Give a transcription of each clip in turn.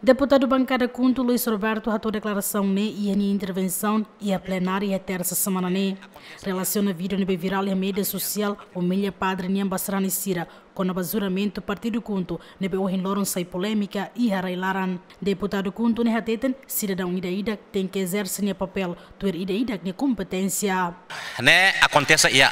Deputado bancada Cunto Luiz Roberto ratou declaração né e a intervenção e a plenária terça semana né. Relaciona vídeo no viral e mídia social humilha padre Niambasrani Sira com abazuramento partido Cunto ne beu hinloron sai polêmica e harailaran. Deputado Cunto ne hateten cidadão ida ida tem que exercer ne papel tuer ida ida ne competência. Né acontece ia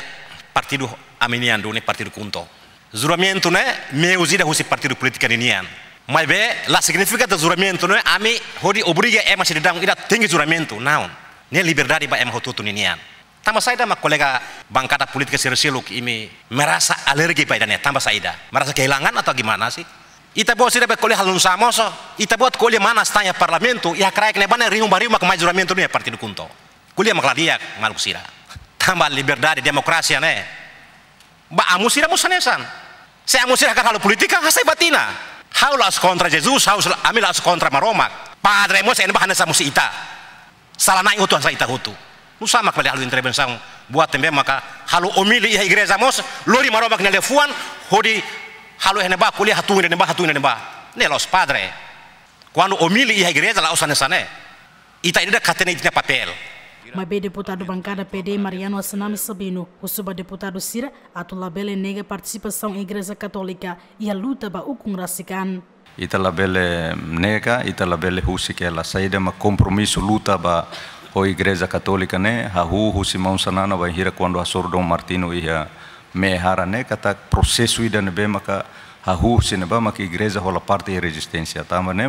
partido aminiando ne partido Cunto. Zuramento né meus ida husi partido política ninian. mai be la significa de juramento no ami hori obriga e mas sedang ida tinggi juramento naon ne liberdade ba é mas tutu nian tambah saya ma kolega bangkata politik Sirsiluk imi merasa alergi pada ini tambah saida merasa kehilangan atau gimana sih Ita buat sida kole halun sama so. Ita buat kole mana stanya parlamentu ya kerak lebana riung bariung mak majuramento ni partido kunto. Kuliah mak dia maluk sira. Tambah liberdade demokrasi ne. Ba amusira musanesan. Saya amusira kan halu politika hasai batina. Haulas contra Jesus, haus amilas contra Maroma. Padremos sama bahana sa musita. naik hutu sa ita hutu. sama kembali halu intervensi sang buat tembe maka halu omili iha igreja mos lori Maroma kena lefuan hodi halu bah kuliah hatu heneba hatu heneba. Ne los padre. kwanu omili iha igreja la osane sane. Ita ini dah katene itnya papel. Mabé deputado bancada PD Mariano Assaname Sabino, o subdeputado Cira, Atulabele nega participação em Igreja Católica e a luta para o Kungrasikan. Italabele nega, Italabele husi que ela saída uma compromisso luta para a Igreja Católica, né? A rua husi mão sanana vai hira quando a Sordão Martino ia a Mehara, né? Cata processo ida nebe maka a rua sineba a Igreja rola parte e resistência, tá? Mas né?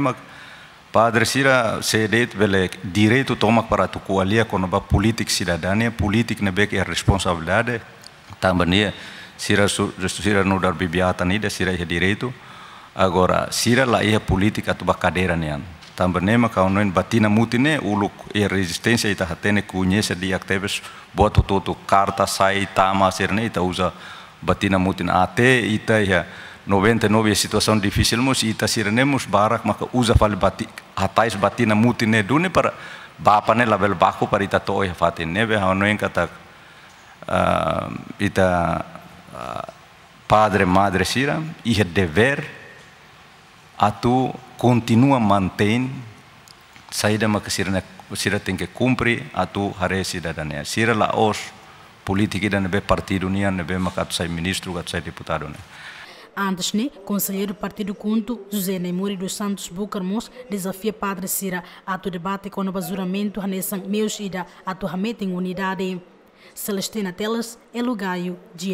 Padre sira se det bele direito toma para tu kualia kono ba politik cidadania, política nebek e er responsabilidade, também sira sira no dar bibiata de sira e direito. Agora sira la é e politika tu ba cadeira nian. Também ma kau noin batina mutine uluk e resistensia ita hatene kunhece di actebes boto toto karta sai tama i ita uza batina mutin ate ita é e 99 e situação difisil mos ita sirnemos barak maka uza fal batik hatais batina muti ne duni par bapa ne label baku par ita toy hafatin e ne be hanu yang kata eh, ita eh, padre madre sira ihe dever atu continua maintain saída ma kesirna sira tingke kumpri atu hare sira dane sira la os politiki dan be partido nian be makat sai ministru kat sai deputado ne Antes, né, conselheiro do Partido Cunto, José Nemuri dos Santos Bucarmos, desafia Padre Cira a tu debate com o basuramento Hanessan Meus Ida, a tu em unidade. Celestina Telas, é Lugaio, de